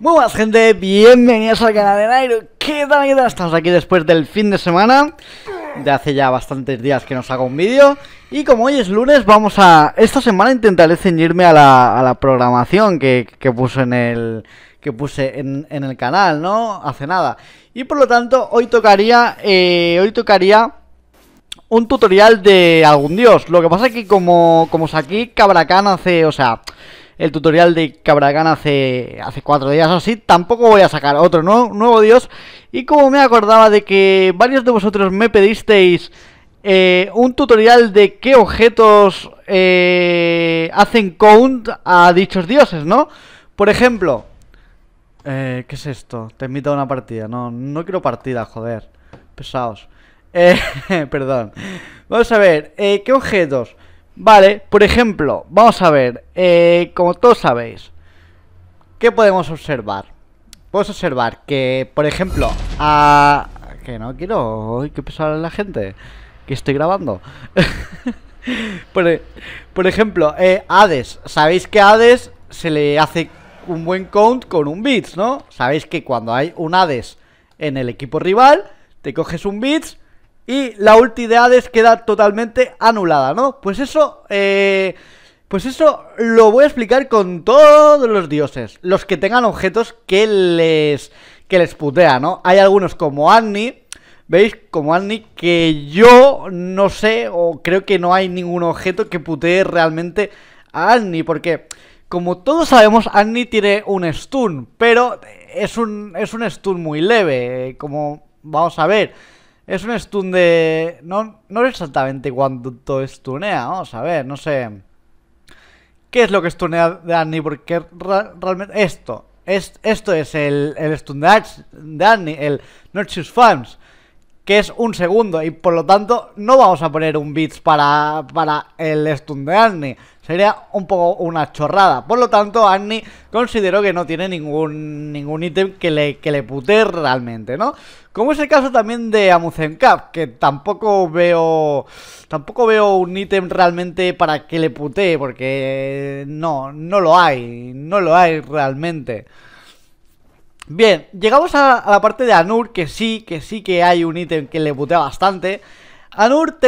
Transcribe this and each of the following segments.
Muy buenas gente, bienvenidos al canal de Nairo ¿Qué tal? ¿Qué tal? Estamos aquí después del fin de semana De hace ya bastantes días que nos hago un vídeo Y como hoy es lunes, vamos a... Esta semana intentaré ceñirme a la, a la programación que, que puse en el... Que puse en, en, el canal, ¿no? Hace nada Y por lo tanto, hoy tocaría... Eh, hoy tocaría un tutorial de algún dios Lo que pasa es que como, como aquí, Cabracán hace... O sea el tutorial de cabragan hace, hace cuatro días o así, tampoco voy a sacar otro nuevo, dios. Y como me acordaba de que varios de vosotros me pedisteis eh, un tutorial de qué objetos eh, hacen count a dichos dioses, ¿no? Por ejemplo... Eh, ¿Qué es esto? Te invito a una partida. No, no quiero partida, joder. Pesaos. Eh, perdón. Vamos a ver. Eh, ¿Qué objetos? Vale, por ejemplo, vamos a ver, eh, como todos sabéis, ¿qué podemos observar? Podemos observar que, por ejemplo, a... Que no quiero, que pesar la gente, que estoy grabando. E, por, ejemplo, eh, Hades, sabéis que a Hades se le hace un buen count con un bits, ¿no? Sabéis que cuando hay un Hades en el equipo rival, te coges un bits y la ulti de Hades queda totalmente anulada, ¿no? Pues eso, eh, pues eso lo voy a explicar con todos los dioses, los que tengan objetos que les, que les putea, ¿no? Hay algunos como Annie, ¿veis? Como Annie, que yo no sé o creo que no hay ningún objeto que putee realmente a Annie, porque... Como todos sabemos, Annie tiene un stun, pero es un, es un stun muy leve, como vamos a ver. Es un stun de... No, no exactamente cuánto stunea, vamos a ver, no sé... ¿Qué es lo que stunea Danny? Porque realmente... Esto, es, esto es el, stun de Danny, el Noxious fans que es un segundo, y por lo tanto no vamos a poner un beats para, para el stun de Danny, Sería un poco una chorrada. Por lo tanto, Annie considero que no tiene ningún ningún ítem que le, que le putee realmente, ¿no? Como es el caso también de Amuzen Cap, que tampoco veo tampoco veo un ítem realmente para que le putee, porque no, no lo hay, no lo hay realmente. Bien, llegamos a, la parte de Anur, que sí, que sí que hay un ítem que le putea bastante. Anur,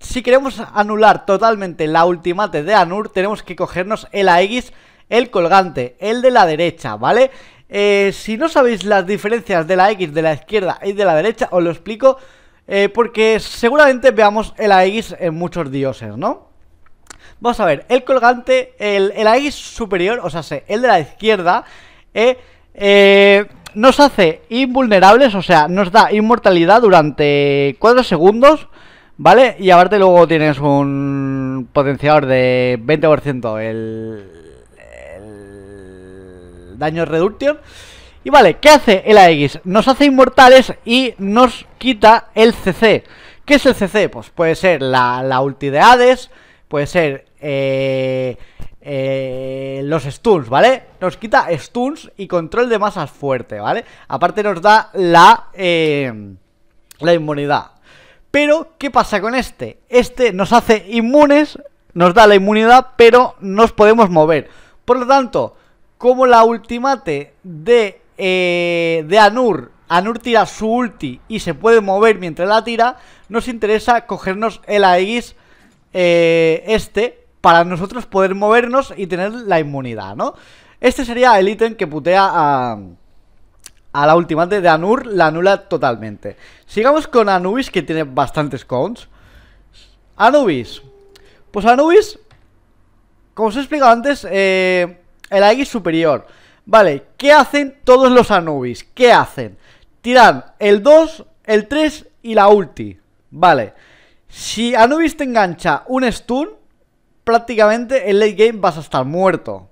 si queremos anular totalmente la ultimate de Anur, tenemos que cogernos el AX, el colgante, el de la derecha, ¿vale? Eh, si no sabéis las diferencias de la X, de la izquierda y de la derecha, os lo explico, eh, porque seguramente veamos el AX en muchos dioses, ¿no? Vamos a ver, el colgante, el, el AX superior, o sea, el de la izquierda, eh, eh, nos hace invulnerables, o sea, nos da inmortalidad durante 4 segundos, ¿vale? Y aparte luego tienes un potenciador de 20% el, daño reduction. Y vale, ¿qué hace el AX? Nos hace inmortales y nos quita el CC. ¿Qué es el CC? Pues puede ser la, la ulti de Hades, puede ser eh, eh, los stuns, ¿vale? Nos quita stuns y control de masas fuerte, ¿vale? Aparte nos da la, eh, la inmunidad. Pero, ¿qué pasa con este? Este nos hace inmunes, nos da la inmunidad, pero nos podemos mover. Por lo tanto, como la ultimate de, eh, de Anur Anur tira su ulti y se puede mover mientras la tira, nos interesa cogernos el Aegis este para nosotros poder movernos y tener la inmunidad, ¿no? Este sería el ítem que putea a, a la ultimate de Anur, la anula totalmente. Sigamos con Anubis, que tiene bastantes cons. Anubis. Pues Anubis, como os he explicado antes, eh, el Aegis superior. Vale, ¿qué hacen todos los Anubis? ¿Qué hacen? Tiran el 2, el 3 y la ulti. Vale. Si Anubis te engancha un stun, prácticamente en late game vas a estar muerto.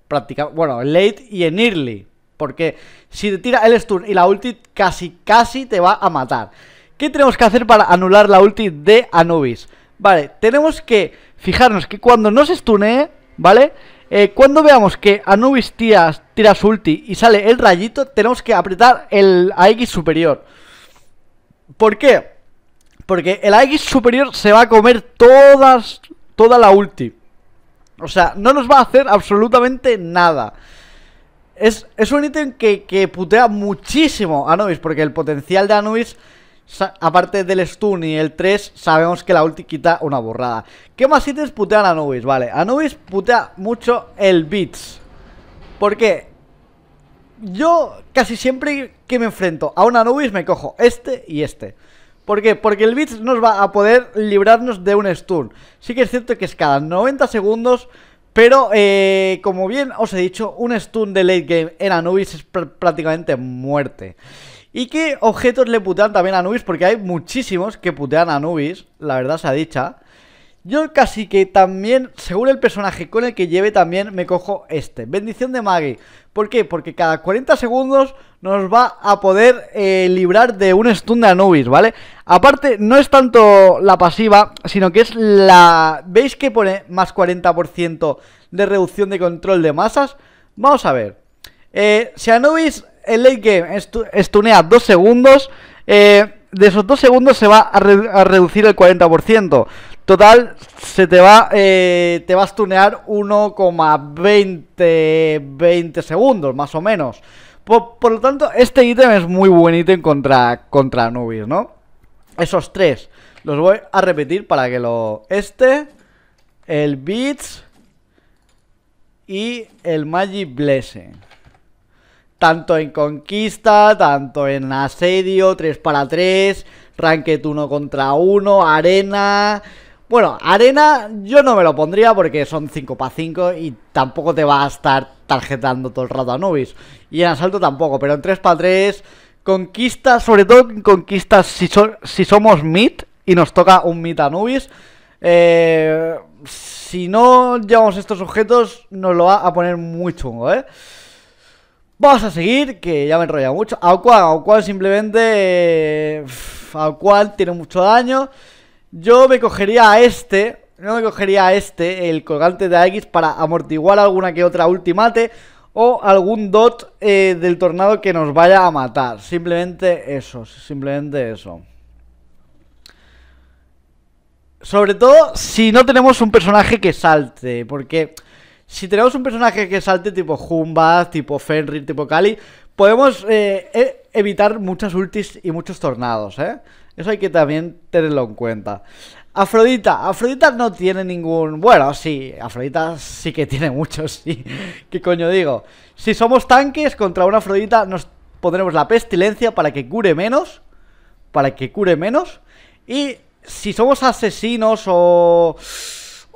bueno, en late y en early. Porque si te tira el stun y la ulti, casi, casi te va a matar. ¿Qué tenemos que hacer para anular la ulti de Anubis? Vale, tenemos que fijarnos que cuando no se stunee, ¿vale? Eh, cuando veamos que Anubis tira, tira su ulti y sale el rayito, tenemos que apretar el AX superior. ¿Por qué? Porque el AX superior se va a comer todas, toda la ulti. O sea, no nos va a hacer absolutamente nada. Es, un ítem que, putea muchísimo a Anubis, porque el potencial de Anubis, aparte del stun y el 3, sabemos que la ulti quita una borrada. ¿Qué más ítems putean a Anubis? Vale, Anubis putea mucho el Beats. Porque Yo casi siempre que me enfrento a un Anubis me cojo este y este. ¿Por qué? Porque el Blitz nos va a poder librarnos de un stun. Sí que es cierto que es cada 90 segundos, pero eh, como bien os he dicho, un stun de late game en Anubis es prácticamente muerte. ¿Y qué objetos le putean también a Anubis? Porque hay muchísimos que putean a Anubis, la verdad se ha dicho. Yo casi que también, según el personaje con el que lleve, también me cojo este. Bendición de Maggie. ¿Por qué? Porque cada 40 segundos nos va a poder eh, librar de un stun de Anubis, ¿vale? Aparte, no es tanto la pasiva, sino que es la... ¿Veis que pone más 40% de reducción de control de masas? Vamos a ver. Eh, si Anubis el late game stunea 2 segundos, eh, de esos 2 segundos se va a, a reducir el 40%. Total, se te va, eh, te vas a tunear 1,20 20 segundos, más o menos. Por, lo tanto, este ítem es muy buen ítem contra, contra Anubis, ¿no? Esos tres, los voy a repetir para que lo... Este, el Beats y el Magic Blessing. Tanto en conquista, tanto en asedio, 3 para 3, ranked 1 contra 1, arena, bueno, arena yo no me lo pondría porque son 5 para 5 y tampoco te va a estar tarjetando todo el rato a Nubis. Y en asalto tampoco, pero en 3 para 3 conquista, sobre todo conquista si, si somos mid y nos toca un mid a Nubis. Eh, si no llevamos estos objetos nos lo va a poner muy chungo, ¿eh? Vamos a seguir, que ya me he enrollado mucho. Aqua, cual simplemente... Eh, cual tiene mucho daño... Yo me cogería a este, no me cogería a este, el colgante de AX para amortiguar alguna que otra ultimate o algún dot eh, del tornado que nos vaya a matar. Simplemente eso, simplemente eso. Sobre todo si no tenemos un personaje que salte, porque si tenemos un personaje que salte tipo Jumba, tipo Fenrir, tipo Kali, podemos eh, e-, evitar muchas ultis y muchos tornados, ¿eh? Eso hay que también tenerlo en cuenta. Afrodita, Afrodita no tiene ningún... Bueno, sí, Afrodita sí que tiene muchos, sí. ¿Qué coño digo? Si somos tanques contra una Afrodita nos pondremos la pestilencia para que cure menos. Para que cure menos. Y si somos asesinos o...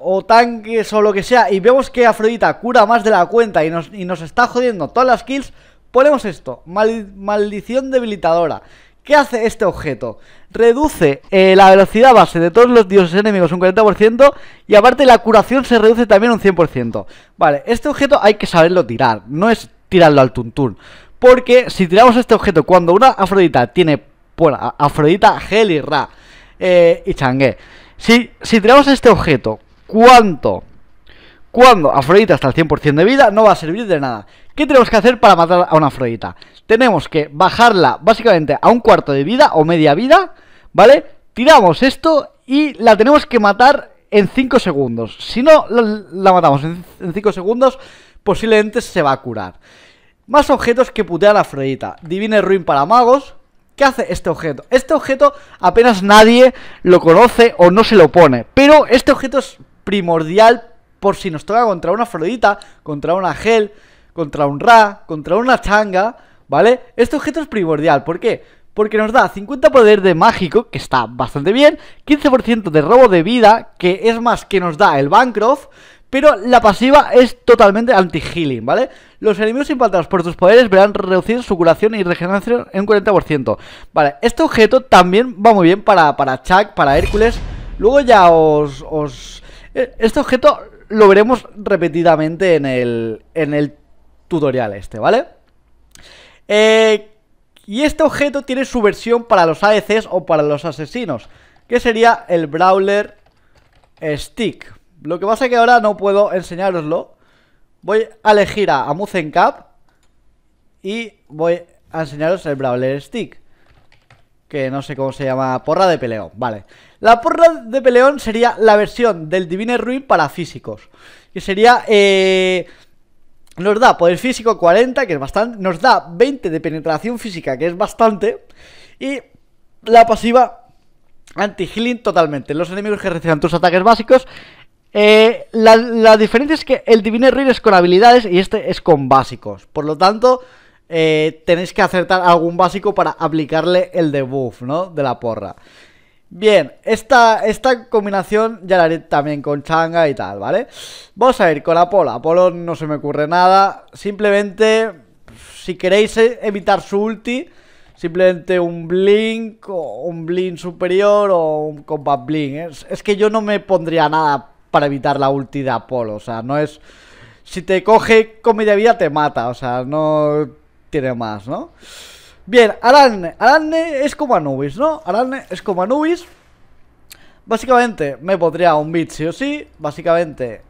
O tanques o lo que sea y vemos que Afrodita cura más de la cuenta y nos, está jodiendo todas las kills, ponemos esto. maldición debilitadora. ¿Qué hace este objeto? Reduce eh, la velocidad base de todos los dioses enemigos un 40% y aparte la curación se reduce también un 100%. Vale, este objeto hay que saberlo tirar, no es tirarlo al tuntún. Porque si tiramos este objeto cuando una Afrodita tiene... Bueno, Afrodita, heli Ra eh, y Changue. Si, si tiramos este objeto, ¿cuánto? Cuando Afrodita está al 100% de vida, no va a servir de nada. ¿Qué tenemos que hacer para matar a una Afrodita? Tenemos que bajarla básicamente a un cuarto de vida o media vida, ¿vale? Tiramos esto y la tenemos que matar en 5 segundos. Si no la, matamos en 5 segundos, posiblemente se va a curar. Más objetos que putea a Afrodita. Divine Ruin para magos, ¿Qué hace este objeto? Este objeto apenas nadie lo conoce o no se lo pone. Pero este objeto es primordial por si nos toca contra una Afrodita, contra una Gel, contra un Ra, contra una Changa, ¿vale? Este objeto es primordial, ¿por qué? Porque nos da 50 poder de mágico, que está bastante bien, 15% de robo de vida, que es más que nos da el Bancroft, pero la pasiva es totalmente anti-healing, ¿vale? Los enemigos impactados por tus poderes verán reducir su curación y regeneración en un 40%. Vale, este objeto también va muy bien para, para Chuck, para Hércules. Luego ya os, os... Eh, este objeto lo veremos repetidamente en el, en el tutorial este, ¿vale? Eh, y este objeto tiene su versión para los AECs o para los asesinos, que sería el Brawler Stick. Lo que pasa es que ahora no puedo enseñaroslo Voy a elegir a Amuzen y voy a enseñaros el Brawler Stick. Que no sé cómo se llama, porra de peleón, vale La porra de peleón sería la versión del Divine Ruin para físicos Que sería, eh, nos da poder físico 40, que es bastante. Nos da 20 de penetración física, que es bastante. Y la pasiva anti-healing totalmente. Los enemigos que reciban tus ataques básicos. Eh, la, diferencia es que el Divine Ruin es con habilidades y este es con básicos. Por lo tanto, eh, tenéis que acertar algún básico para aplicarle el debuff, ¿no? De la porra. Bien, esta, esta combinación ya la haré también con changa y tal, ¿vale? Vamos a ir con Apolo. Apolo no se me ocurre nada. Simplemente, si queréis e, evitar su ulti, simplemente un blink o un blink superior o un combat blink. ¿eh? Es, que yo no me pondría nada para evitar la ulti de Apolo. O sea, no es... Si te coge media vida te mata. O sea, no tiene más, ¿no? Bien, Aranne, Aranne es como Anubis, ¿no? Aranne es como Anubis. Básicamente, me pondría un bit sí o sí. Básicamente,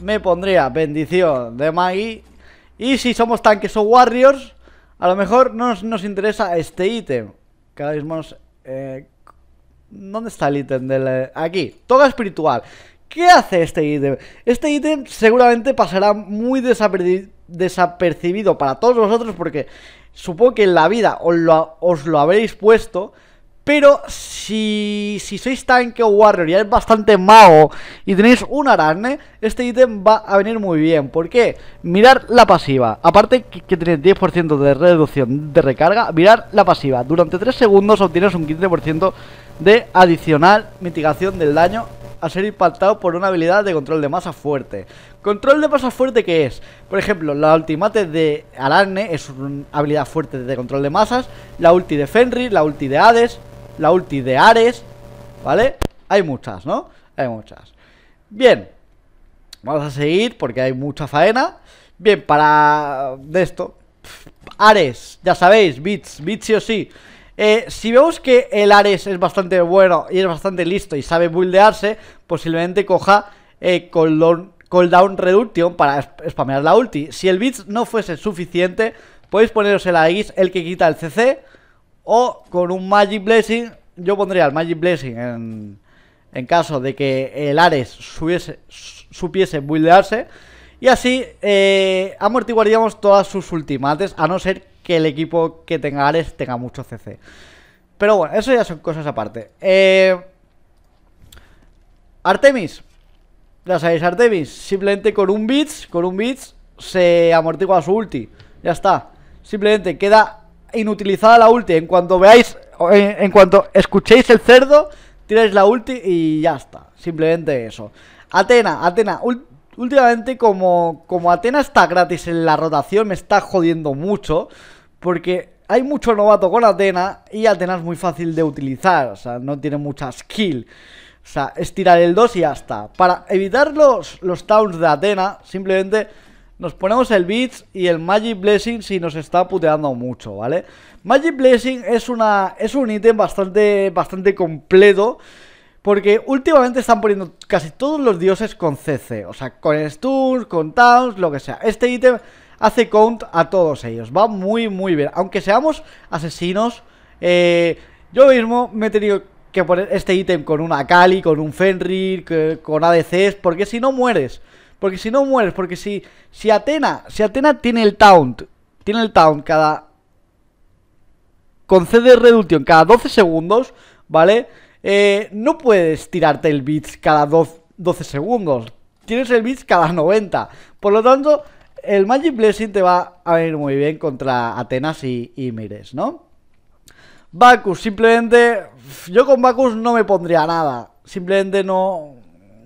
me pondría bendición de Maggie. Y si somos tanques o warriors, a lo mejor no nos, interesa este ítem. Que ahora mismo eh, ¿Dónde está el ítem del...? Eh, aquí, toga espiritual. ¿Qué hace este ítem? Este ítem seguramente pasará muy desapercibido para todos vosotros porque supongo que en la vida os lo, os lo habréis puesto. Pero si, sois tanque o warrior y es bastante mago y tenéis un arane, este ítem va a venir muy bien. ¿Por qué? Mirar la pasiva. Aparte que, tenéis 10% de reducción de recarga, mirar la pasiva. Durante 3 segundos obtienes un 15% de adicional mitigación del daño a ser impactado por una habilidad de control de masa fuerte. ¿Control de masa fuerte que es? Por ejemplo, la ultimate de Alarne es una habilidad fuerte de control de masas, la ulti de Fenrir, la ulti de Hades, la ulti de Ares, ¿vale? Hay muchas, ¿no? Hay muchas. Bien, vamos a seguir porque hay mucha faena. Bien, para de esto, Ares, ya sabéis, bits, bits sí o sí. Eh, si vemos que el Ares es bastante bueno y es bastante listo y sabe buildearse, posiblemente coja eh, Cooldown, Reduction para spamear la ulti. Si el Bits no fuese suficiente, podéis poneros el Aegis, el que quita el CC, o con un Magic Blessing, yo pondría el Magic Blessing en, en caso de que el Ares supiese buildearse. Y así eh, amortiguaríamos todas sus ultimates, a no ser que que el equipo que tenga Ares tenga mucho CC. Pero bueno, eso ya son cosas aparte. Eh, Artemis. Ya sabéis, Artemis. Simplemente con un Bits con un bits. se amortigua su ulti. Ya está. Simplemente queda inutilizada la ulti. En cuanto veáis, en, cuanto escuchéis el cerdo, tiráis la ulti y ya está. Simplemente eso. Atena, Atena. Últimamente como, como Atena está gratis en la rotación, me está jodiendo mucho. Porque hay mucho novato con Atena y Atena es muy fácil de utilizar, o sea, no tiene mucha skill. O sea, es tirar el 2 y hasta Para evitar los, los towns de Atena, simplemente nos ponemos el Beats y el Magic Blessing si nos está puteando mucho, ¿vale? Magic Blessing es, una, es un ítem bastante, bastante completo. Porque últimamente están poniendo casi todos los dioses con CC. O sea, con stuns, con towns, lo que sea. Este ítem hace count a todos ellos. Va muy, muy bien. Aunque seamos asesinos, eh, yo mismo me he tenido que poner este ítem con una Akali, con un Fenrir, con ADCs, porque si no mueres. Porque si no mueres, porque si, si Atena, si Atena tiene el taunt, tiene el taunt cada... Concede reducción cada 12 segundos, ¿vale? Eh, no puedes tirarte el bits cada 12, 12 segundos. Tienes el bits cada 90. Por lo tanto, el Magic Blessing te va a ir muy bien contra Atenas y, y Mires, ¿no? Bacus, simplemente. Yo con Bacus no me pondría nada. Simplemente no.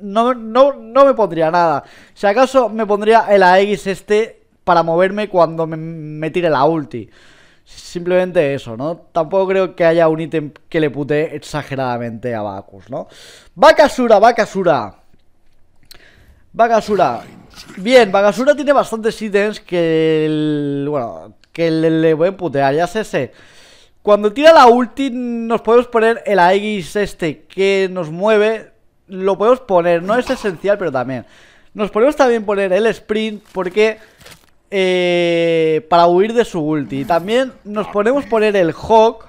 No, no, me pondría nada. Si acaso me pondría el AX este para moverme cuando me, me tire la ulti. Simplemente eso, ¿no? Tampoco creo que haya un ítem que le pute exageradamente a Bacus, ¿no? Bacasura, Bacasura. Bagasura. Bien, Bagasura tiene bastantes ítems que bueno, que le, voy a putear, ya sé, Cuando tira la ulti nos podemos poner el Aegis este que nos mueve, lo podemos poner, no es esencial, pero también. Nos podemos también poner el sprint porque eh, para huir de su ulti. También nos podemos poner el Hawk.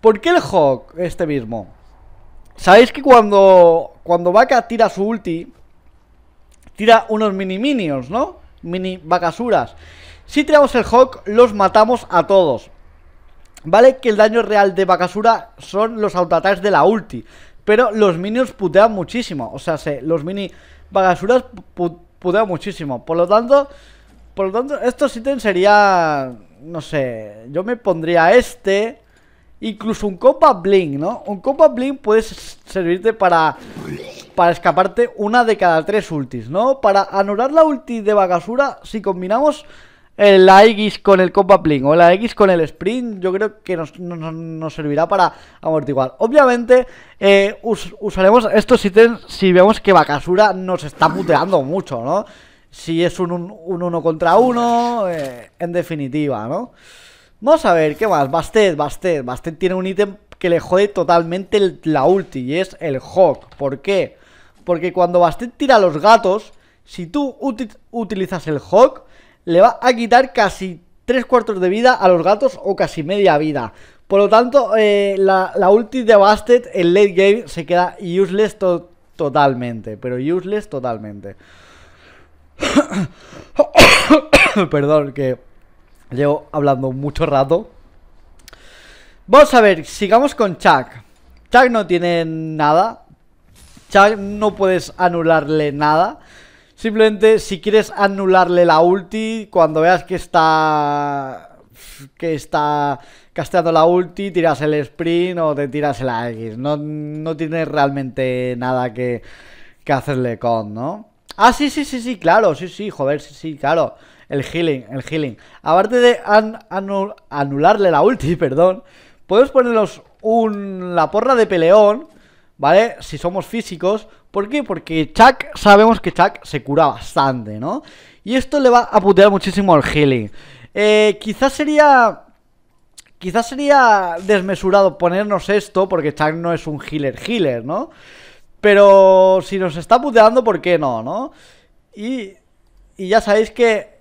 ¿Por qué el Hawk este mismo? Sabéis que cuando cuando Vaca tira su ulti tira unos mini minions, ¿no? Mini vacasuras. Si tiramos el Hawk, los matamos a todos. Vale que el daño real de vacasura son los autoataques de la ulti. Pero los minions putean muchísimo. O sea, los mini vacasuras putean muchísimo. Por lo tanto, por lo tanto, estos ítems serían... No sé, yo me pondría este... Incluso un Copa bling, ¿no? Un Copa bling puede servirte para... Para escaparte una de cada tres ultis, ¿no? Para anular la ulti de Bagasura, si combinamos la X con el Copa bling o la X con el sprint, yo creo que nos, servirá para amortiguar. Obviamente, eh, usaremos estos ítems si vemos que Bakasura nos está puteando mucho, ¿no? Si es un uno contra uno, eh, en definitiva, ¿no? Vamos a ver, ¿qué más? Bastet, Bastet. Bastet tiene un ítem que le jode totalmente la ulti y es el Hawk. ¿Por qué? Porque cuando Bastet tira a los gatos, si tú utilizas el Hawk, le va a quitar casi tres cuartos de vida a los gatos o casi media vida. Por lo tanto, eh, la, ulti de Bastet en late game se queda useless totalmente. Pero useless totalmente. Perdón, que Llevo hablando mucho rato. Vamos a ver, sigamos con Chuck. Chuck no tiene nada. Chuck no puedes anularle nada. Simplemente si quieres anularle la ulti, cuando veas que está que está casteando la ulti, tiras el sprint o te tiras el X. No, no tienes realmente nada que, que hacerle con, ¿no? Ah, sí, sí, sí, sí, claro, sí, sí, joder, sí, sí, claro. El healing, el healing. Aparte de anularle la ulti, perdón, podemos ponernos un, la porra de peleón, ¿vale? Si somos físicos. ¿Por qué? Porque Chuck, sabemos que Chuck se cura bastante, ¿no? Y esto le va a putear muchísimo al healing. Eh, quizás sería... Quizás sería desmesurado ponernos esto porque Chuck no es un healer healer, ¿no? Pero si nos está puteando, ¿por qué no, no? Y, y ya sabéis que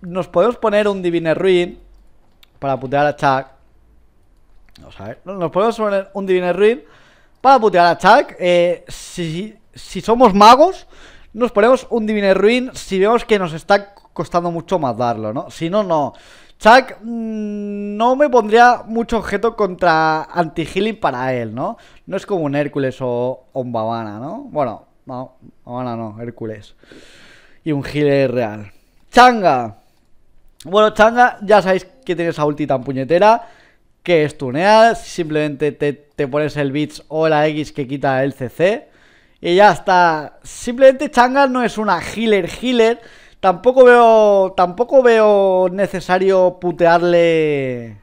nos podemos poner un Divine Ruin para putear a Chuck. Vamos a ver. Nos podemos poner un Divine Ruin para putear a Chuck. Eh, si, si somos magos, nos ponemos un Divine Ruin si vemos que nos está costando mucho más darlo, ¿no? Si no, no. Chuck mm, no me pondría mucho objeto contra anti-healing para él, ¿no? No es como un Hércules o, un Babana, ¿no? Bueno, no, Babana no, Hércules. Y un healer real. Changa. Bueno, Changa, ya sabéis que tiene esa ulti tan puñetera que es tunear, simplemente te, pones el bits o la X que quita el CC y ya está. Simplemente Changa no es una healer healer, tampoco veo tampoco veo necesario putearle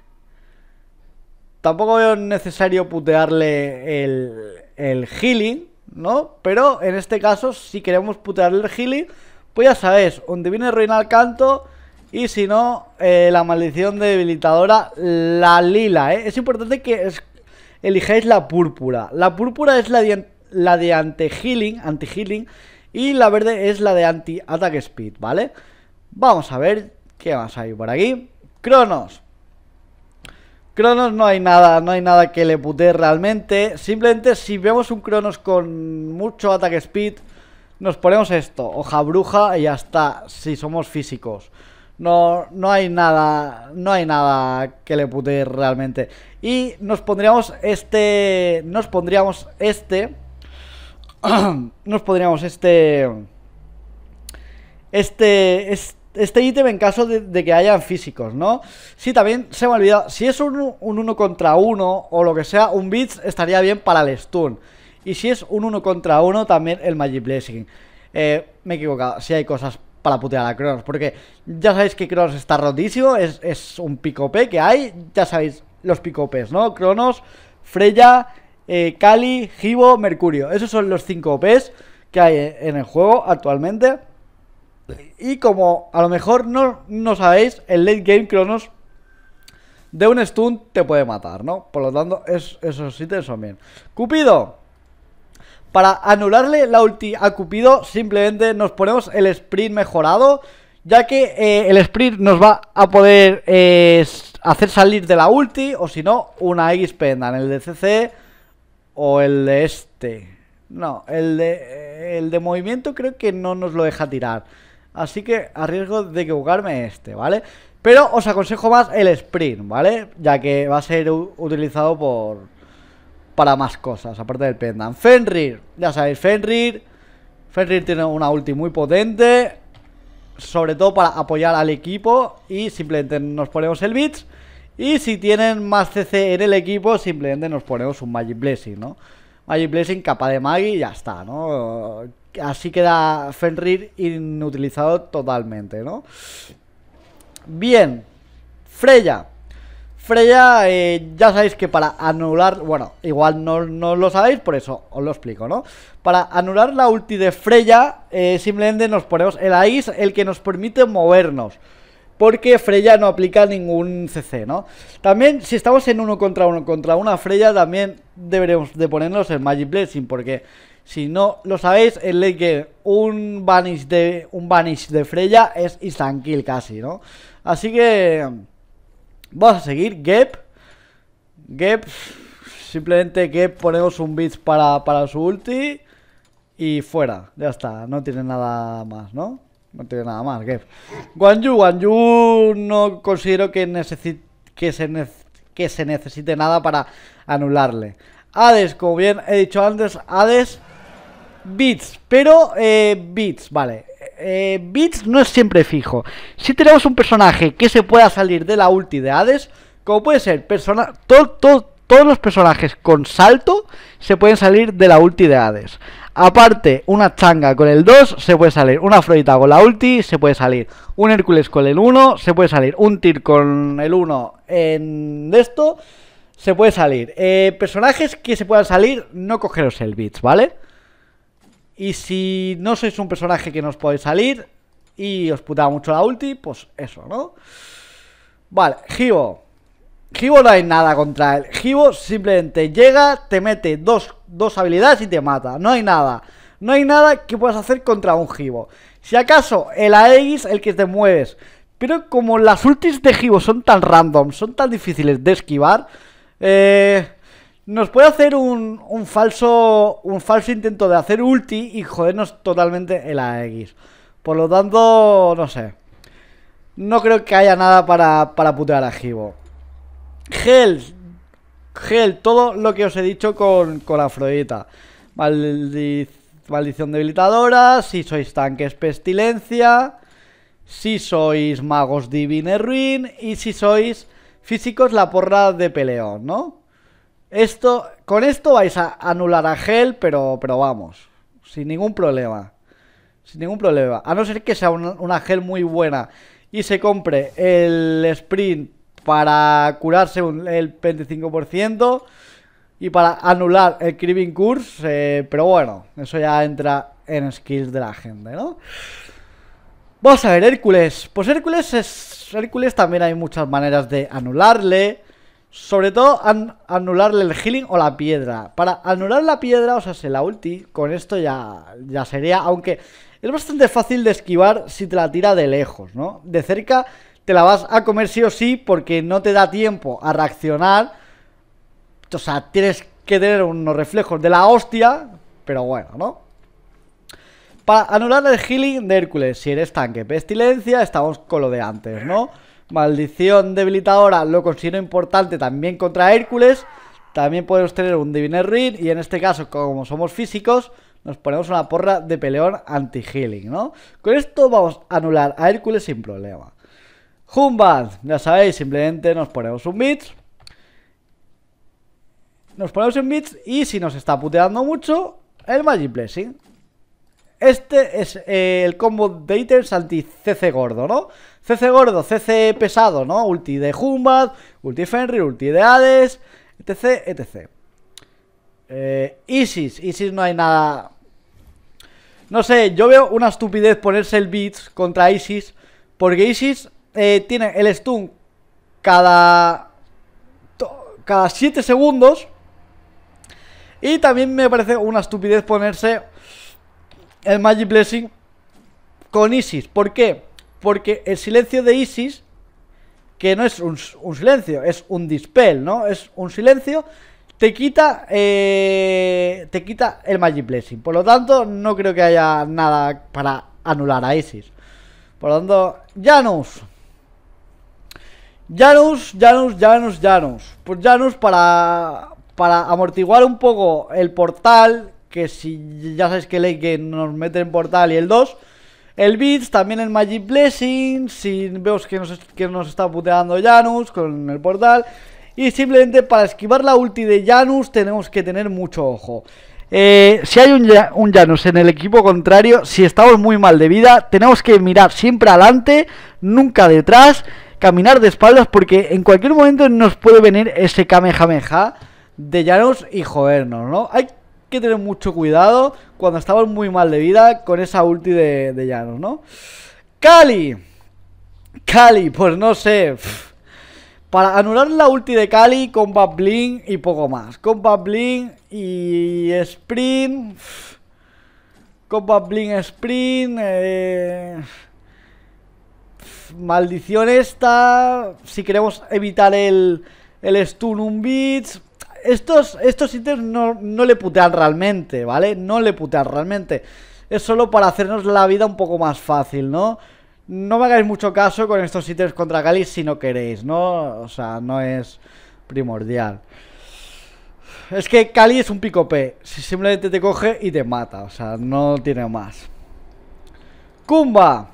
tampoco veo necesario putearle el el healing, ¿no? Pero en este caso si queremos putearle el healing pues ya sabéis, donde viene al Canto y si no, eh, la maldición debilitadora, la lila, ¿eh? Es importante que elijáis la púrpura. La púrpura es la de, anti-healing, y la verde es la de anti-attack speed, ¿vale? Vamos a ver qué más hay por aquí. Cronos. Cronos no hay nada, no hay nada que le putee realmente. Simplemente si vemos un Cronos con mucho ataque speed nos ponemos esto, hoja bruja y ya está, si somos físicos. No, no hay nada, no hay nada que le pute realmente. Y nos pondríamos este, nos pondríamos este, nos pondríamos este, este, este ítem en caso de, que hayan físicos, ¿no? Sí, también se me ha olvidado. Si es un, un uno contra uno o lo que sea, un bits estaría bien para el stun. Y si es un 1 contra 1, también el Magic Blessing. Eh, me he equivocado, si hay cosas para putear a Cronos, porque ya sabéis que Kronos está rotísimo, es, un pico picope que hay, ya sabéis los pico picopes, ¿no? Cronos, Freya, Cali eh, Kali, Gibo, Mercurio. Esos son los 5 OPs que hay en el juego actualmente. Y como a lo mejor no, no sabéis, el late game Cronos de un stun te puede matar, ¿no? Por lo tanto, esos ítems son bien. Cupido, para anularle la ulti a Cupido simplemente nos ponemos el sprint mejorado ya que eh, el sprint nos va a poder eh, hacer salir de la ulti o si no una X en el de CC o el de este. No, el de, el de movimiento creo que no nos lo deja tirar. Así que arriesgo de equivocarme este, ¿vale? Pero os aconsejo más el sprint, ¿vale? Ya que va a ser utilizado por, para más cosas, aparte del Pendan. Fenrir, ya sabéis, Fenrir. Fenrir tiene una ulti muy potente. Sobre todo para apoyar al equipo. Y simplemente nos ponemos el Beats. Y si tienen más CC en el equipo, simplemente nos ponemos un Magic Blessing, ¿no? Magic Blessing, capa de Magi y ya está, ¿no? Así queda Fenrir inutilizado totalmente, ¿no? Bien. Freya. Freya, eh, ya sabéis que para anular, bueno, igual no, no, lo sabéis, por eso os lo explico, ¿no? Para anular la ulti de Freya, eh, simplemente nos ponemos el AIS, el que nos permite movernos. Porque Freya no aplica ningún CC, ¿no? También, si estamos en uno contra uno contra una Freya, también deberemos de ponernos el Magic Blessing, porque si no lo sabéis, El late un banish de, un de Freya es instant kill casi, ¿no? Así que... Vamos a seguir, Gep Gep Simplemente Gep ponemos un bits para, su ulti Y fuera, ya está No tiene nada más, ¿no? No tiene nada más, Gep Guanyu, Guanyu no considero que, que, se que se necesite nada para anularle Hades, como bien he dicho antes, Hades Bits, pero eh, bits, vale eh, bits no es siempre fijo. Si tenemos un personaje que se pueda salir de la ulti de Hades, como puede ser, persona todos los personajes con salto se pueden salir de la ulti de Hades. Aparte, una changa con el 2 se puede salir, una Afrodita con la ulti se puede salir, un Hércules con el 1 se puede salir, un tir con el 1 en esto se puede salir. Eh, personajes que se puedan salir, no cogeros el bits, ¿vale? Y si no sois un personaje que nos puede salir y os putaba mucho la ulti, pues eso, ¿no? Vale, Givo. Givo no hay nada contra él. Givo simplemente llega, te mete dos, habilidades y te mata. No hay nada. No hay nada que puedas hacer contra un Givo. Si acaso, el AX, el que te mueves. Pero como las ultis de Givo son tan random, son tan difíciles de esquivar, eh, nos puede hacer un, falso un falso intento de hacer ulti y jodernos totalmente el AX. Por lo tanto, no sé. No creo que haya nada para, para putear a Gibo. Gel. Gel, todo lo que os he dicho con, con Afrodita. maldición debilitadora, si sois tanques pestilencia, si sois magos divine ruin y si sois físicos la porra de peleón, ¿no? Esto, con esto vais a anular a Gel, pero, pero vamos, sin ningún problema. Sin ningún problema. A no ser que sea una, Gel muy buena y se compre el sprint para curarse el 25% y para anular el Cribbing Curse, eh, pero bueno, eso ya entra en skills de la gente, ¿no? Vamos a ver, Hércules. Pues Hércules es. Hércules también hay muchas maneras de anularle. Sobre todo anularle el healing o la piedra. Para anular la piedra, o sea, se la ulti, con esto ya, ya sería, aunque es bastante fácil de esquivar si te la tira de lejos, ¿no? De cerca te la vas a comer sí o sí porque no te da tiempo a reaccionar. O sea, tienes que tener unos reflejos de la hostia, pero bueno, ¿no? Para anular el healing de Hércules, si eres tanque pestilencia, estamos con lo de antes, ¿no? Maldición debilitadora lo considero importante también contra Hércules. También podemos tener un Divine Ruin y en este caso, como somos físicos, nos ponemos una porra de peleón anti-healing, ¿no? Con esto vamos a anular a Hércules sin problema. Humband, ya sabéis, simplemente nos ponemos un mid. Nos ponemos un mids y si nos está puteando mucho, el Magic Blessing. Este es el combo de ítems anti-CC gordo, ¿no? CC gordo, CC pesado, ¿no? Ulti de Humbad, ulti Fenrir, ulti de Hades, etc, etc. Eh, Isis, Isis no hay nada... No sé, yo veo una estupidez ponerse el Beats contra Isis, porque Isis eh, tiene el stun cada... cada 7 segundos. Y también me parece una estupidez ponerse el Magic Blessing con Isis. ¿Por qué? Porque el silencio de Isis, que no es un, silencio, es un dispel, ¿no? Es un silencio, te quita, eh, te quita el Magic Blessing. Por lo tanto, no creo que haya nada para anular a Isis. Por lo tanto, Janus. Janus, Janus, Janus, Janus. Pues Janus para, para amortiguar un poco el portal, que si ya sabéis que el que nos mete en portal y el 2 el Beats, también el Magic Blessing, si vemos que nos, que nos está puteando Janus con el portal. Y simplemente para esquivar la ulti de Janus tenemos que tener mucho ojo. Eh, si hay un, un, Janus en el equipo contrario, si estamos muy mal de vida, tenemos que mirar siempre adelante, nunca detrás, caminar de espaldas, porque en cualquier momento nos puede venir ese Kamehameha de Janus y jodernos, ¿no? Hay que tener mucho cuidado cuando estamos muy mal de vida con esa ulti de, de Llanos, ¿no? Cali. Cali, pues no sé. Para anular la ulti de Cali, Combat Blink y poco más. con Blink y Sprint. Combat Bling Sprint. Eh, maldición esta. Si queremos evitar el, el Stun un estos, estos ítems no, le putean realmente, ¿vale? No le putean realmente. Es solo para hacernos la vida un poco más fácil, ¿no? No me hagáis mucho caso con estos ítems contra Kali si no queréis, ¿no? O sea, no es primordial. Es que Cali es un pico P. Si simplemente te coge y te mata. O sea, no tiene más. Kumba.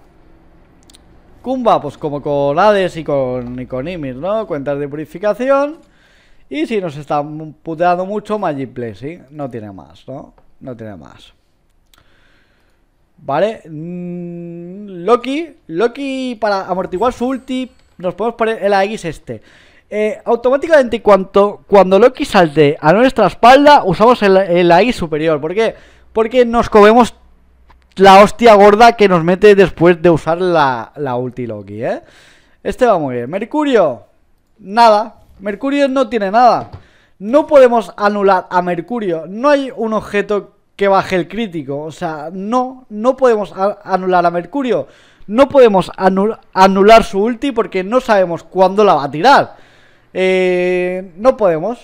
Kumba, pues como con Hades y con, y con ¿no? Cuentas de purificación. Y si nos está puteando mucho, Magic sí No tiene más, ¿no? No tiene más. Vale. Mm, Loki. Loki, para amortiguar su ulti, nos podemos poner el AX este. Eh, automáticamente, cuando Loki salte a nuestra espalda, usamos el, el AX superior. ¿Por qué? Porque nos comemos la hostia gorda que nos mete después de usar la, la ulti Loki, ¿eh? Este va muy bien. Mercurio. Nada. Mercurio no tiene nada. No podemos anular a Mercurio. No hay un objeto que baje el crítico. O sea, no, no podemos anular a Mercurio. No podemos anular su ulti porque no sabemos cuándo la va a tirar. Eh, no podemos.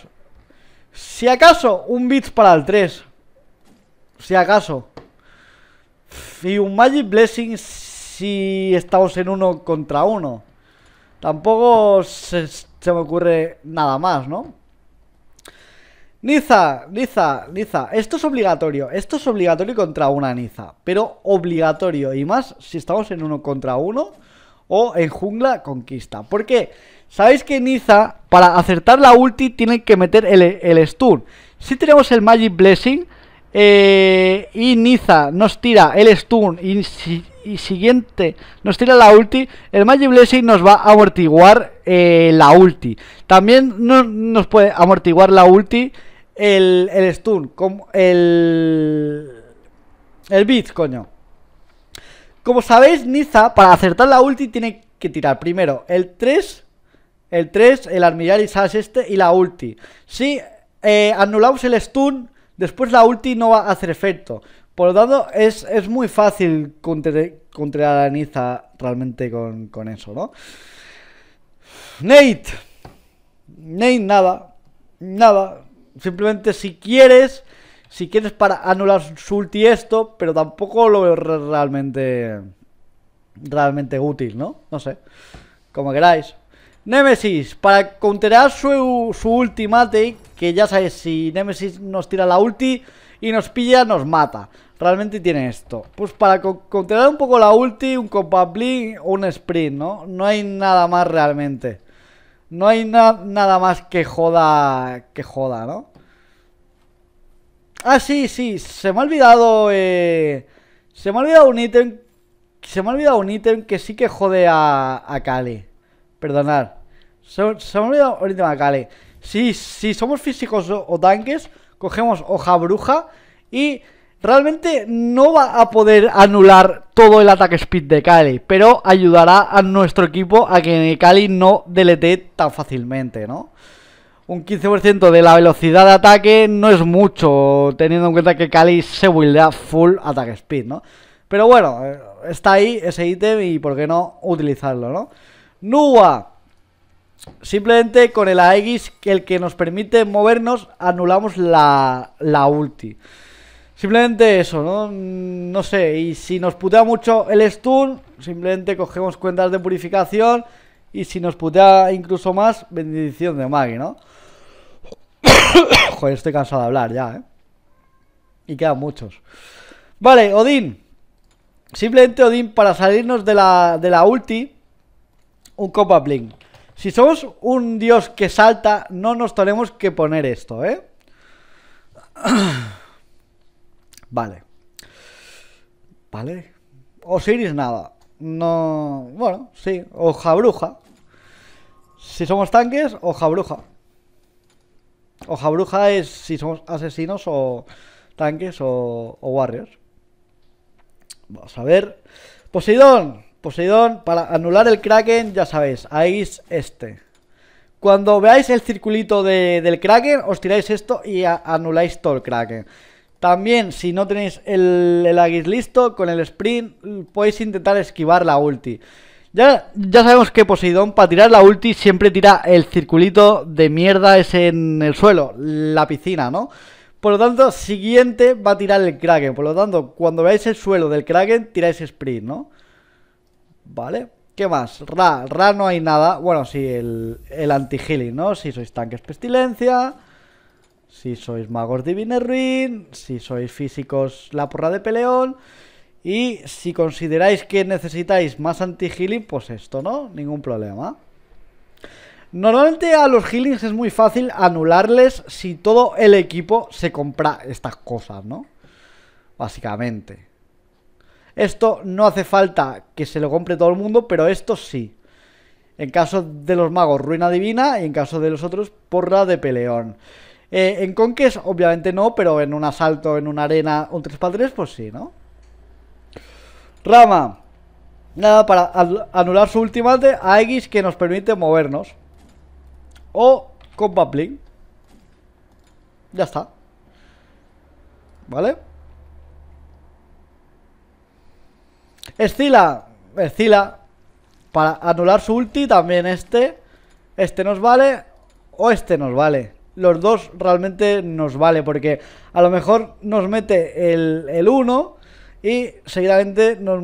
Si acaso, un bits para el 3. Si acaso. Y un Magic Blessing si estamos en uno contra uno. Tampoco se, me ocurre nada más, ¿no? Niza, Niza, Niza, esto es obligatorio, esto es obligatorio contra una Niza, pero obligatorio y más si estamos en uno contra uno o en jungla conquista. Porque sabéis que Niza, para acertar la ulti, tiene que meter el, stun. Si tenemos el Magic Blessing eh, y Niza nos tira el stun y si, y siguiente nos tira la ulti, el Magic Blessing nos va a amortiguar eh, la ulti. También no, nos puede amortiguar la ulti el, el stun, el, el beat, coño. Como sabéis, Niza, para acertar la ulti, tiene que tirar primero el 3, el 3, el armillar y este y la ulti. Si eh, anulamos el stun, después la ulti no va a hacer efecto. Por lo tanto, es, muy fácil contra a Niza realmente con, eso, ¿no? Nate. Nate, nada. Nada. Simplemente si quieres, si quieres para anular su ulti esto, pero tampoco lo veo realmente, realmente útil, ¿no? No sé. Como queráis. Nemesis, para counterar su, su ultimate, que ya sabéis, si Nemesis nos tira la ulti y nos pilla, nos mata realmente tiene esto? Pues para controlar un poco la ulti, un combat o un sprint, ¿no? No hay nada más realmente. No hay nada más que joda, que joda, ¿no? Ah, sí, sí, se me ha olvidado, eh, Se me ha olvidado un ítem Se me ha olvidado un ítem que sí que jode a, Cali. Kali Perdonad se, me ha olvidado un ítem a Kali Si, si somos físicos o, o tanques Cogemos hoja bruja Y Realmente no va a poder anular todo el ataque speed de Kali pero ayudará a nuestro equipo a que Kali no delete tan fácilmente, ¿no? Un 15% de la velocidad de ataque no es mucho, teniendo en cuenta que Kali se buildea full ataque speed, ¿no? Pero bueno, eh, está ahí ese ítem y por qué no utilizarlo, ¿no? Nua, Simplemente con el que el que nos permite movernos, anulamos la, la ulti. Simplemente eso, ¿no? Mm, no sé, y si nos putea mucho el stun, simplemente cogemos cuentas de purificación y si nos putea incluso más, bendición de Maggie, ¿no? Joder, estoy cansado de hablar ya, ¿eh? Y quedan muchos. Vale, Odín. Simplemente Odín para salirnos de la, de la ulti, un Copa bling Si somos un dios que salta, no nos tenemos que poner esto, ¿eh? Vale. Vale. Osiris nada. No. Bueno, sí. Hoja bruja. Si somos tanques, hoja bruja. Hoja bruja es si somos asesinos o tanques o, warriors. Vamos a ver. Poseidón. Poseidón, para anular el Kraken, ya sabéis, ahí este. Cuando veáis el circulito del Kraken, os tiráis esto y anuláis todo el Kraken. También, si no tenéis el, el listo, con el sprint podéis intentar esquivar la ulti. Ya, ya sabemos que Poseidón para tirar la ulti siempre tira el circulito de mierda ese en el suelo, la piscina, ¿no? Por lo tanto, siguiente va a tirar el Kraken. Por lo tanto, cuando veáis el suelo del Kraken, tiráis sprint, ¿no? Vale. ¿Qué más? Ra, Ra no hay nada. Bueno, sí, el, el anti-healing, ¿no? Si sois tanques pestilencia si sois magos Divine Ruin, si sois físicos la porra de peleón. Y si consideráis que necesitáis más anti-healing, pues esto, ¿no? Ningún problema. Normalmente a los healings es muy fácil anularles si todo el equipo se compra estas cosas, ¿no? Básicamente. Esto no hace falta que se lo compre todo el mundo, pero esto sí. En caso de los magos, ruina divina y en caso de los otros, porra de peleón. Eh, en Conques, obviamente no, pero en un asalto, en una arena, un 3x3, pues sí, ¿no? Rama. Nada, para anular su ultimate de que nos permite movernos. O con Bling. Ya está. ¿Vale? Escila. Escila. Para anular su ulti, también este. Este nos vale. O este nos vale los dos realmente nos vale, porque a lo mejor nos mete el 1 y seguidamente nos,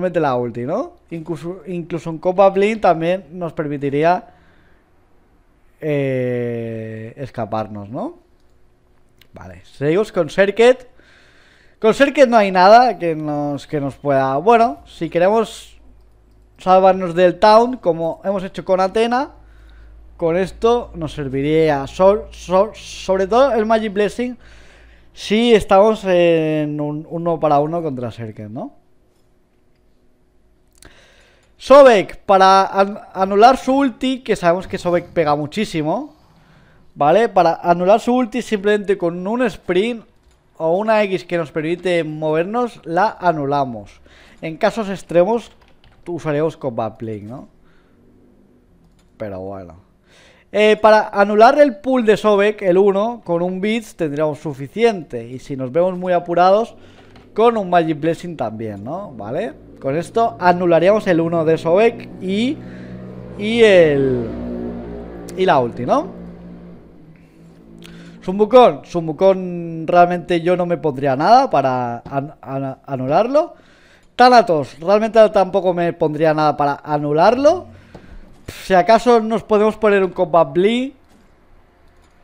mete la ulti, ¿no? Incluso, incluso en Copa Blink también nos permitiría eh, escaparnos, ¿no? Vale, seguimos con Serket. Con Serket no hay nada que nos, que nos pueda... Bueno, si queremos salvarnos del town, como hemos hecho con Atena con esto nos serviría sol, sol, sobre todo el Magic Blessing si estamos en un uno para uno contra Serken, ¿no? Sobek, para anular su ulti, que sabemos que Sobek pega muchísimo, ¿vale? Para anular su ulti simplemente con un sprint o una X que nos permite movernos, la anulamos. En casos extremos usaremos Combat Play, ¿no? Pero bueno. Eh, para anular el pool de Sobek, el 1, con un Beats tendríamos suficiente. Y si nos vemos muy apurados, con un Magic Blessing también, ¿no? ¿Vale? Con esto anularíamos el 1 de Sobek y... Y el... Y la ulti, ¿no? Sumbucón. Sumbucón realmente yo no me pondría nada para anularlo. Thanatos. Realmente tampoco me pondría nada para anularlo. Si acaso nos podemos poner un combat bleed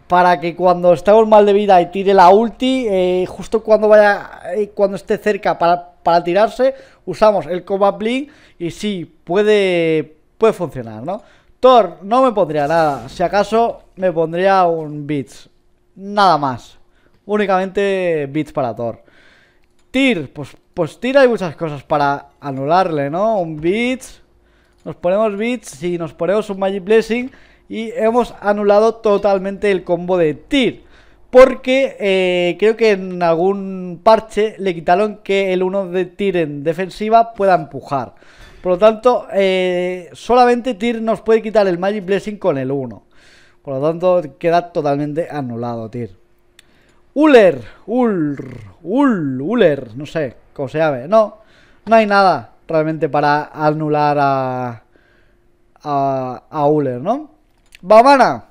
para que cuando estemos mal de vida y tire la ulti, eh, justo cuando vaya, eh, cuando esté cerca para, tirarse, usamos el combat blink y sí, puede, puede funcionar, ¿no? Thor no me pondría nada, si acaso me pondría un bits, nada más, únicamente bits para Thor. Tir, pues, pues hay muchas cosas para anularle, ¿no? Un bits nos ponemos Bits y nos ponemos un Magic Blessing y hemos anulado totalmente el combo de Tyr. Porque eh, creo que en algún parche le quitaron que el 1 de Tyr en defensiva pueda empujar. Por lo tanto, eh, solamente Tyr nos puede quitar el Magic Blessing con el 1. Por lo tanto, queda totalmente anulado Tyr. Uller, Uller, Uller, no sé, cómo se llame. No, no hay nada realmente para anular a, a, a Uller, ¿no? Babana.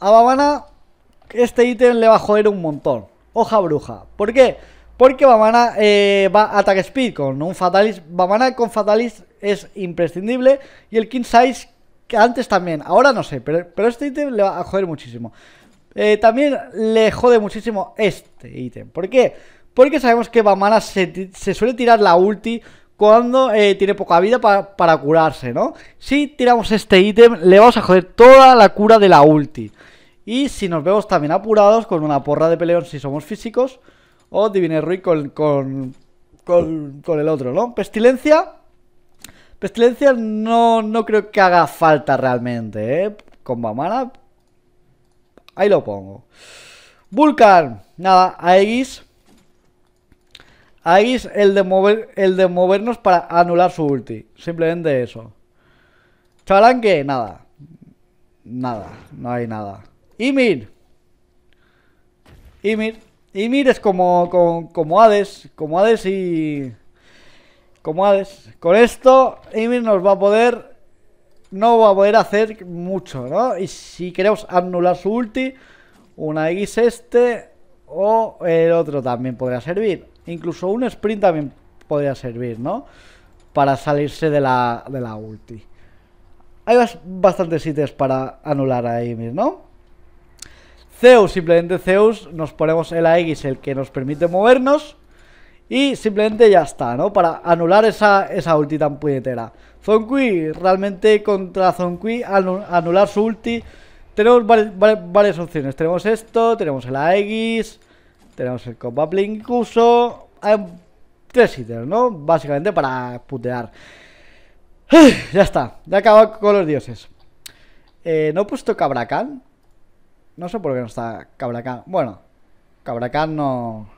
A Babana este ítem le va a joder un montón. Hoja bruja. ¿Por qué? Porque Babana eh, va a attack speed con un Fatalis. Babana con Fatalis es imprescindible. Y el King Size que antes también. Ahora no sé, pero, pero este ítem le va a joder muchísimo. Eh, también le jode muchísimo este ítem. ¿Por qué? Porque sabemos que Bamana se, suele tirar la ulti cuando eh, tiene poca vida para curarse, ¿no? Si tiramos este ítem, le vamos a joder toda la cura de la ulti. Y si nos vemos también apurados con una porra de peleón si somos físicos, o Divine Rui con, con, con, el otro, ¿no? Pestilencia. Pestilencia no, no creo que haga falta realmente, ¿eh? Con Bamana. Ahí lo pongo. Vulcan. Nada, Aegis Ahí el de, mover, el de movernos para anular su ulti. Simplemente eso. Chalanque, nada. Nada, no hay nada. Ymir. Ymir. Ymir es como, como, como Hades. Como Hades y... Como Hades. Con esto, Ymir nos va a poder... No va a poder hacer mucho, ¿no? Y si queremos anular su ulti, una X este o el otro también podría servir. Incluso un sprint también podría servir, ¿no? Para salirse de la, de ulti. Hay bastantes sitios para anular a Ymir, ¿no? Zeus, simplemente Zeus, nos ponemos el AX, el que nos permite movernos. Y simplemente ya está, ¿no? Para anular esa, esa ulti tan puñetera. Zonkui, realmente contra Zonkui, anular su ulti. Tenemos varias, opciones. Tenemos esto, tenemos el AX tenemos el blink incluso. Hay eh, tres ítems, ¿no? Básicamente para putear. ya está. Ya he con los dioses. Eh, no he puesto Cabracán. No sé por qué no está Cabracán. Bueno, Cabracán no.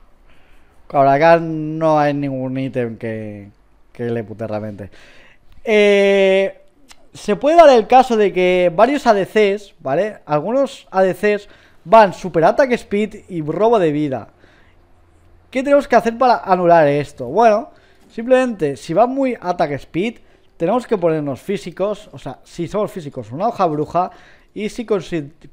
Cabracán no hay ningún ítem que, que le pute realmente. Eh, se puede dar el caso de que varios ADCs, ¿vale? Algunos ADCs Van super attack speed y robo de vida. ¿Qué tenemos que hacer para anular esto? Bueno, simplemente si van muy attack speed, tenemos que ponernos físicos, o sea, si somos físicos, una hoja bruja, y si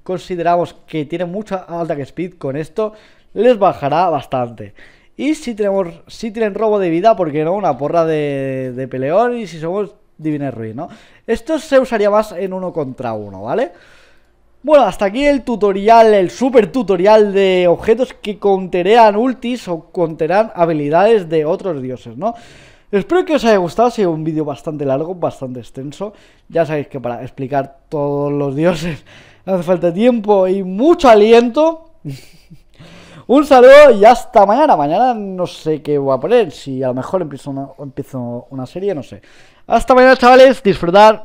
consideramos que tienen mucha attack speed con esto, les bajará bastante. Y si tenemos, si tienen robo de vida, porque no, una porra de, peleón, y si somos Divine Ruin, ¿no? Esto se usaría más en uno contra uno, ¿vale? vale bueno, hasta aquí el tutorial, el super tutorial de objetos que contenerán ultis o contenerán habilidades de otros dioses, ¿no? Espero que os haya gustado, ha sido un vídeo bastante largo, bastante extenso. Ya sabéis que para explicar todos los dioses hace falta tiempo y mucho aliento. un saludo y hasta mañana. Mañana no sé qué voy a poner, si a lo mejor empiezo una, empiezo una serie, no sé. Hasta mañana, chavales, disfrutar.